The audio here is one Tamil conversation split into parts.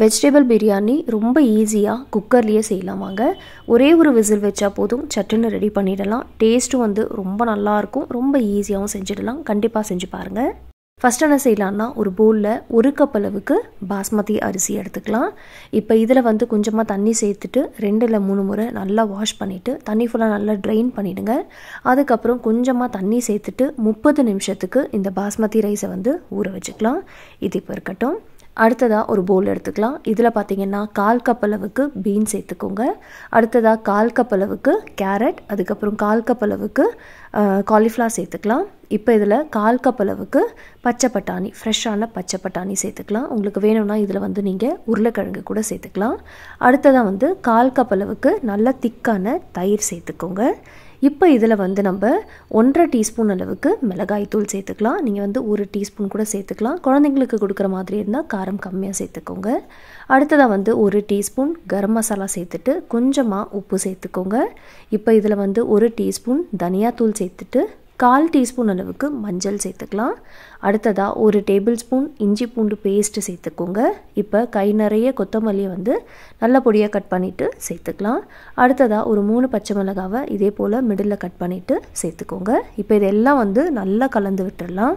வெஜிடபிள் பிரியாணி ரொம்ப ஈஸியாக குக்கர்லேயே செய்யலாம் வாங்க ஒரே ஒரு விசில் வச்சா போதும் சட்டுன்னு ரெடி பண்ணிடலாம் டேஸ்ட்டும் வந்து ரொம்ப நல்லாயிருக்கும் ரொம்ப ஈஸியாகவும் செஞ்சிடலாம் கண்டிப்பாக செஞ்சு பாருங்கள் ஃபஸ்ட் என்ன செய்யலான்னா ஒரு பவுலில் ஒரு கப் அளவுக்கு பாஸ்மதி அரிசி எடுத்துக்கலாம் இப்போ இதில் வந்து கொஞ்சமாக தண்ணி சேர்த்துட்டு ரெண்டில் மூணு முறை நல்லா வாஷ் பண்ணிவிட்டு தண்ணி ஃபுல்லாக நல்லா ட்ரைன் பண்ணிவிடுங்க அதுக்கப்புறம் கொஞ்சமாக தண்ணி சேர்த்துட்டு முப்பது நிமிஷத்துக்கு இந்த பாஸ்மதி ரைஸை வந்து ஊற வச்சுக்கலாம் இது இப்போ இருக்கட்டும் அடுத்ததாக ஒரு போல் எடுத்துக்கலாம் இதில் பார்த்திங்கன்னா கால் கப் அளவுக்கு பீன் சேர்த்துக்கோங்க அடுத்ததாக கால் கப் அளவுக்கு கேரட் அதுக்கப்புறம் கால் கப் அளவுக்கு காலிஃப்ளவர் சேர்த்துக்கலாம் இப்போ இதில் கால் கப் அளவுக்கு பச்சை பட்டாணி ஃப்ரெஷ்ஷான பச்சை பட்டாணி சேர்த்துக்கலாம் உங்களுக்கு வேணும்னா இதில் வந்து நீங்கள் உருளைக்கிழங்கு கூட சேர்த்துக்கலாம் அடுத்ததாக வந்து கால் கப் அளவுக்கு நல்ல திக்கான தயிர் சேர்த்துக்கோங்க இப்போ இதில் வந்து நம்ம ஒன்றரை டீஸ்பூன் அளவுக்கு மிளகாய் தூள் சேர்த்துக்கலாம் நீங்கள் வந்து ஒரு டீஸ்பூன் கூட சேர்த்துக்கலாம் குழந்தைங்களுக்கு கொடுக்குற மாதிரி இருந்தால் காரம் கம்மியாக சேர்த்துக்கோங்க அடுத்ததாக வந்து ஒரு டீஸ்பூன் கரம் மசாலா சேர்த்துட்டு கொஞ்சமாக உப்பு சேர்த்துக்கோங்க இப்போ இதில் வந்து ஒரு டீஸ்பூன் தனியாத்தூள் சேர்த்துட்டு கால் டீஸ்பூன் அளவுக்கு மஞ்சள் சேர்த்துக்கலாம் அடுத்ததாக ஒரு டேபிள் ஸ்பூன் இஞ்சி பூண்டு பேஸ்ட்டு சேர்த்துக்கோங்க இப்போ கை நிறைய கொத்தமல்லியை வந்து நல்ல பொடியாக கட் பண்ணிவிட்டு சேர்த்துக்கலாம் அடுத்ததாக ஒரு மூணு பச்சை மிளகாவை இதே போல் மிடில் கட் பண்ணிவிட்டு சேர்த்துக்கோங்க இப்போ இதெல்லாம் வந்து நல்லா கலந்து விட்டுடலாம்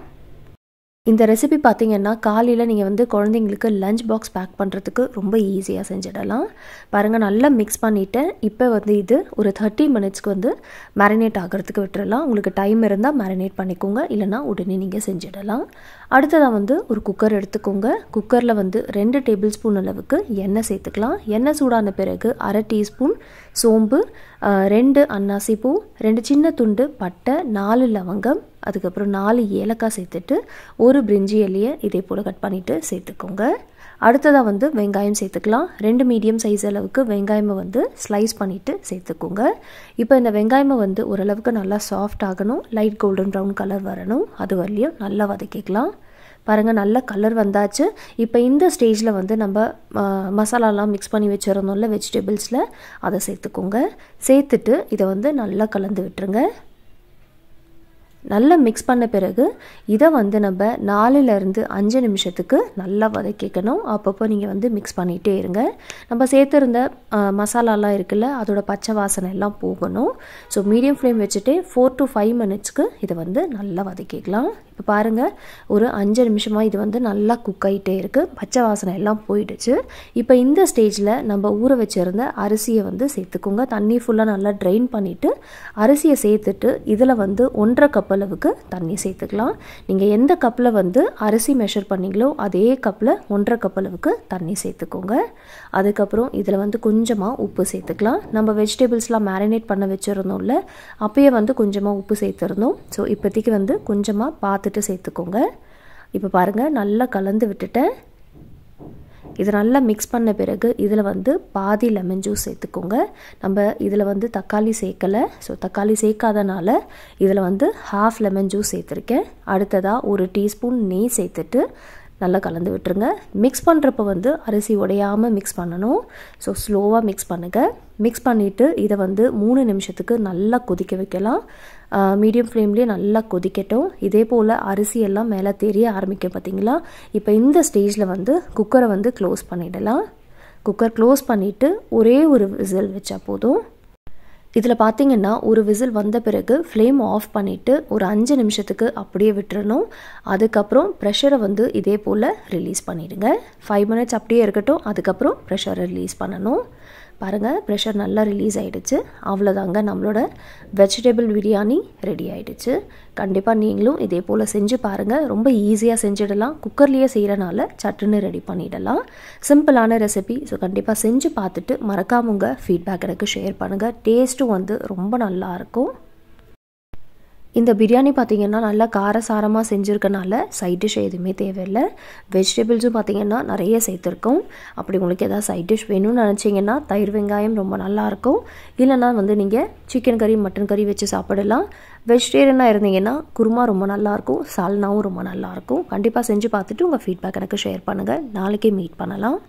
இந்த ரெசிபி பார்த்தீங்கன்னா காலையில் நீங்கள் வந்து குழந்தைங்களுக்கு லஞ்ச் பாக்ஸ் பேக் பண்ணுறதுக்கு ரொம்ப ஈஸியாக செஞ்சிடலாம் பாருங்கள் நல்லா மிக்ஸ் பண்ணிவிட்டேன் இப்போ வந்து இது ஒரு தேர்ட்டி மினிட்ஸ்க்கு வந்து மேரினேட் ஆகிறதுக்கு விட்டுடலாம் உங்களுக்கு டைம் இருந்தால் மேரினேட் பண்ணிக்கோங்க இல்லைனா உடனே நீங்கள் செஞ்சிடலாம் அடுத்ததாக வந்து ஒரு குக்கர் எடுத்துக்கோங்க குக்கரில் வந்து ரெண்டு டேபிள் ஸ்பூன் அளவுக்கு எண்ணெய் சேர்த்துக்கலாம் எண்ணெய் சூடான பிறகு அரை டீஸ்பூன் சோம்பு ரெண்டு அன்னாசி பூ ரெண்டு சின்ன துண்டு பட்டை நாலு லவங்கம் அதுக்கப்புறம் நாலு ஏலக்காய் சேர்த்துட்டு ஒரு பிரிஞ்சி எலியை இதே போல் கட் பண்ணிவிட்டு சேர்த்துக்கோங்க அடுத்ததாக வந்து வெங்காயம் சேர்த்துக்கலாம் ரெண்டு மீடியம் சைஸ் அளவுக்கு வெங்காயமை வந்து ஸ்லைஸ் பண்ணிவிட்டு சேர்த்துக்கோங்க இப்போ இந்த வெங்காயமை வந்து ஓரளவுக்கு நல்லா சாஃப்ட் ஆகணும் லைட் கோல்டன் ப்ரௌன் கலர் வரணும் அது வரலையும் நல்லா வதக்கிக்கலாம் பாருங்கள் நல்ல கலர் வந்தாச்சு இப்போ இந்த ஸ்டேஜில் வந்து நம்ம மசாலாலாம் மிக்ஸ் பண்ணி வச்சுருந்தோம்ல வெஜிடபிள்ஸில் அதை சேர்த்துக்கோங்க சேர்த்துட்டு இதை வந்து நல்லா கலந்து விட்டுருங்க நல்லா மிக்ஸ் பண்ண பிறகு இதை வந்து நம்ம நாலுலேருந்து அஞ்சு நிமிஷத்துக்கு நல்லா வதக்கிக்கணும் அப்பப்போ நீங்கள் வந்து மிக்ஸ் பண்ணிகிட்டே இருங்க நம்ம சேர்த்துருந்த மசாலாலாம் இருக்குல்ல அதோடய பச்சை வாசனை எல்லாம் போகணும் ஸோ மீடியம் ஃப்ளேம் வச்சுட்டு ஃபோர் டு ஃபைவ் மினிட்ஸ்க்கு இதை வந்து நல்லா வதக்கிக்கலாம் இப்போ பாருங்கள் ஒரு அஞ்சு நிமிஷமாக இது வந்து நல்லா குக் ஆகிட்டே இருக்குது பச்சை வாசனை எல்லாம் போயிடுச்சு இப்போ இந்த ஸ்டேஜில் நம்ம ஊற வச்சுருந்த அரிசியை வந்து சேர்த்துக்கோங்க தண்ணி ஃபுல்லாக நல்லா ட்ரைன் பண்ணிவிட்டு அரிசியை சேர்த்துட்டு இதில் வந்து ஒன்றரை கப் அளவுக்கு தண்ணி சேர்த்துக்கலாம் நீங்கள் எந்த கப்பில் வந்து அரிசி மெஷர் பண்ணிங்களோ அதே கப்பில் ஒன்றரை கப் அளவுக்கு தண்ணி சேர்த்துக்கோங்க அதுக்கப்புறம் இதில் வந்து கொஞ்சமாக உப்பு சேர்த்துக்கலாம் நம்ம வெஜிடபிள்ஸ்லாம் மேரினேட் பண்ண வச்சுருந்தோம்ல அப்பயே வந்து கொஞ்சமாக உப்பு சேர்த்துருந்தோம் ஸோ இப்போதைக்கு வந்து கொஞ்சமாக பார்த்து பார்த்துட்டு சேர்த்துக்கோங்க இப்போ பாருங்கள் நல்லா கலந்து விட்டுட்டேன் இது நல்லா மிக்ஸ் பண்ண பிறகு இதில் வந்து பாதி லெமன் ஜூஸ் சேர்த்துக்கோங்க நம்ம இதில் வந்து தக்காளி சேர்க்கலை ஸோ தக்காளி சேர்க்காதனால இதில் வந்து ஹாஃப் லெமன் ஜூஸ் சேர்த்துருக்கேன் அடுத்ததாக ஒரு டீஸ்பூன் நெய் சேர்த்துட்டு நல்லா கலந்து விட்டுருங்க மிக்ஸ் பண்ணுறப்ப வந்து அரிசி உடையாமல் மிக்ஸ் பண்ணணும் ஸோ ஸ்லோவாக மிக்ஸ் பண்ணுங்கள் மிக்ஸ் பண்ணிவிட்டு இதை வந்து மூணு நிமிஷத்துக்கு நல்லா கொதிக்க வைக்கலாம் மீடியம் ஃப்ளேம்லேயே நல்லா கொதிக்கட்டும் இதே போல் அரிசி எல்லாம் மேலே தெரிய ஆரம்பிக்கும் பார்த்தீங்களா இப்போ இந்த ஸ்டேஜில் வந்து குக்கரை வந்து க்ளோஸ் பண்ணிடலாம் குக்கர் க்ளோஸ் பண்ணிவிட்டு ஒரே ஒரு விசில் வச்சா போதும் இதில் பார்த்தீங்கன்னா ஒரு விசில் வந்த பிறகு ஃப்ளேம் ஆஃப் பண்ணிவிட்டு ஒரு அஞ்சு நிமிஷத்துக்கு அப்படியே விட்டுறணும் அதுக்கப்புறம் ப்ரெஷரை வந்து இதே போல் ரிலீஸ் பண்ணிவிடுங்க ஃபைவ் மினிட்ஸ் அப்படியே இருக்கட்டும் அதுக்கப்புறம் ப்ரெஷரை ரிலீஸ் பண்ணணும் பாருங்கள் ப்ரெஷர் நல்லா ரிலீஸ் ஆகிடுச்சு அவ்வளோதாங்க நம்மளோட வெஜிடபிள் பிரியாணி ரெடி ஆகிடுச்சு கண்டிப்பாக நீங்களும் இதே போல் செஞ்சு பாருங்கள் ரொம்ப ஈஸியாக செஞ்சிடலாம் குக்கர்லேயே செய்கிறனால சட்டுன்னு ரெடி பண்ணிடலாம் சிம்பிளான ரெசிபி ஸோ கண்டிப்பாக செஞ்சு பார்த்துட்டு மறக்காம உங்கள் ஃபீட்பேக் எனக்கு ஷேர் பண்ணுங்கள் டேஸ்ட்டும் வந்து ரொம்ப நல்லாயிருக்கும் இந்த பிரியாணி பார்த்திங்கன்னா நல்லா காரசாரமாக செஞ்சுருக்கனால சைட் டிஷ் எதுவுமே தேவையில்லை வெஜிடபிள்ஸும் பார்த்திங்கன்னா நிறைய சேர்த்துருக்கோம் அப்படி உங்களுக்கு எதாவது சைட் டிஷ் வேணும்னு நினச்சிங்கன்னா தயிர் வெங்காயம் ரொம்ப நல்லாயிருக்கும் இல்லைனா வந்து நீங்கள் சிக்கன் கறி மட்டன் கறி வச்சு சாப்பிடலாம் வெஜிடேரியனாக இருந்தீங்கன்னா குருமா ரொம்ப நல்லாயிருக்கும் சால்னாவும் ரொம்ப நல்லாயிருக்கும் கண்டிப்பாக செஞ்சு பார்த்துட்டு உங்கள் ஃபீட்பேக் எனக்கு ஷேர் பண்ணுங்கள் நாளைக்கே மீட் பண்ணலாம்